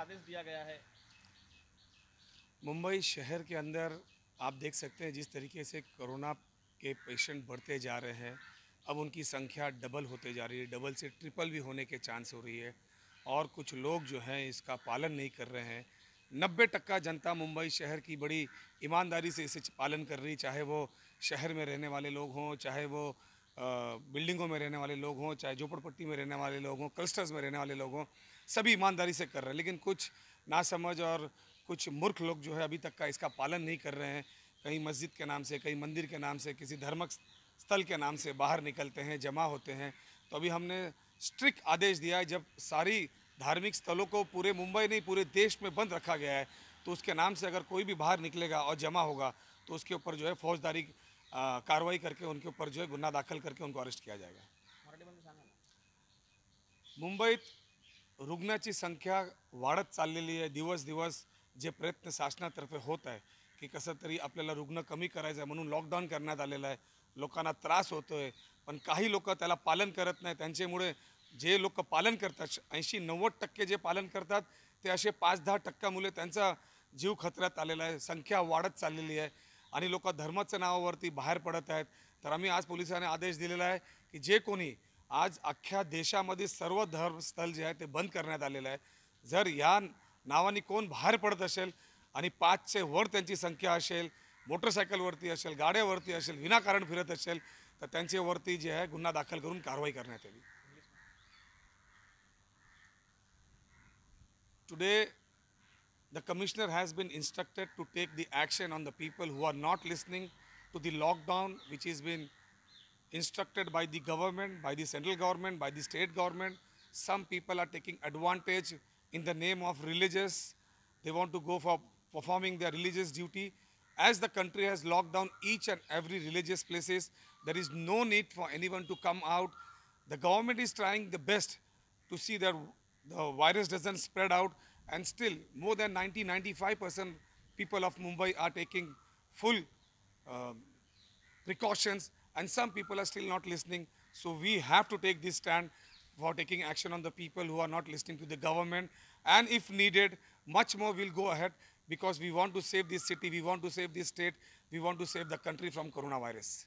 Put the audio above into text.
आदेश दिया गया है मुंबई शहर के अंदर आप देख सकते हैं जिस तरीके से कोरोना के पेशेंट बढ़ते जा रहे हैं अब उनकी संख्या डबल होते जा रही है डबल से ट्रिपल भी होने के चांस हो रही है और कुछ लोग जो हैं इसका पालन नहीं कर रहे हैं नब्बे टक्का जनता मुंबई शहर की बड़ी ईमानदारी से इसे पालन कर रही चाहे वो शहर में रहने वाले लोग हों चाहे वो बिल्डिंगों में रहने वाले लोग हों चाहे झोपड़पट्टी में रहने वाले लोग हों क्लस्टर्स में रहने वाले लोग हों सभी ईमानदारी से कर रहे हैं लेकिन कुछ नासमझ और कुछ मूर्ख लोग जो है अभी तक का इसका पालन नहीं कर रहे हैं कहीं मस्जिद के नाम से कहीं मंदिर के नाम से किसी धर्मक स्थल के नाम से बाहर निकलते हैं जमा होते हैं तो अभी हमने स्ट्रिक्ट आदेश दिया है जब सारी धार्मिक स्थलों को पूरे मुंबई नहीं पूरे देश में बंद रखा गया है तो उसके नाम से अगर कोई भी बाहर निकलेगा और जमा होगा तो उसके ऊपर जो है फौजदारी कार्रवाई करके उनके ऊपर जो है गुना दाखिल करके उनको अरेस्ट किया जाएगा मुंबईत रुग्णाची संख्या वाढत चाललेली आहे दिवस दिवस जे प्रयत्न शासनातर्फे होत आहे की कसं तरी आपल्याला रुग्ण कमी करायचं आहे म्हणून लॉकडाऊन करण्यात आलेलं आहे लोकांना त्रास होतो आहे पण काही लोक त्याला पालन करत नाही त्यांच्यामुळे जे लोक पालन करतात ऐंशी नव्वद टक्के जे पालन करतात ते असे पाच दहा मुले त्यांचा जीव खतऱ्यात आलेला आहे संख्या वाढत चाललेली आहे आणि लोक धर्माच्या नावावरती बाहेर पडत आहेत तर आम्ही आज पोलिसांनी आदेश दिलेला आहे की जे कोणी आज अख्ख्या देशामध्ये सर्व धर्मस्थळ जे आहे ते बंद करण्यात आलेलं आहे जर या नावाने कोण बाहेर पडत असेल आणि पाचशे वर त्यांची संख्या असेल मोटरसायकलवरती असेल गाड्यावरती असेल विनाकारण फिरत असेल तर त्यांच्यावरती जे आहे गुन्हा दाखल करून कारवाई करण्यात यावी today the commissioner has been instructed to take the action on the people who are not listening to the lockdown which has been instructed by the government, by the central government, by the state government. Some people are taking advantage in the name of religious. They want to go for performing their religious duty. As the country has locked down each and every religious places, there is no need for anyone to come out. The government is trying the best to see that the virus doesn't spread out and still more than 90-95% people of Mumbai are taking full um, precautions and some people are still not listening. So we have to take this stand for taking action on the people who are not listening to the government and if needed much more will go ahead because we want to save this city, we want to save this state, we want to save the country from coronavirus.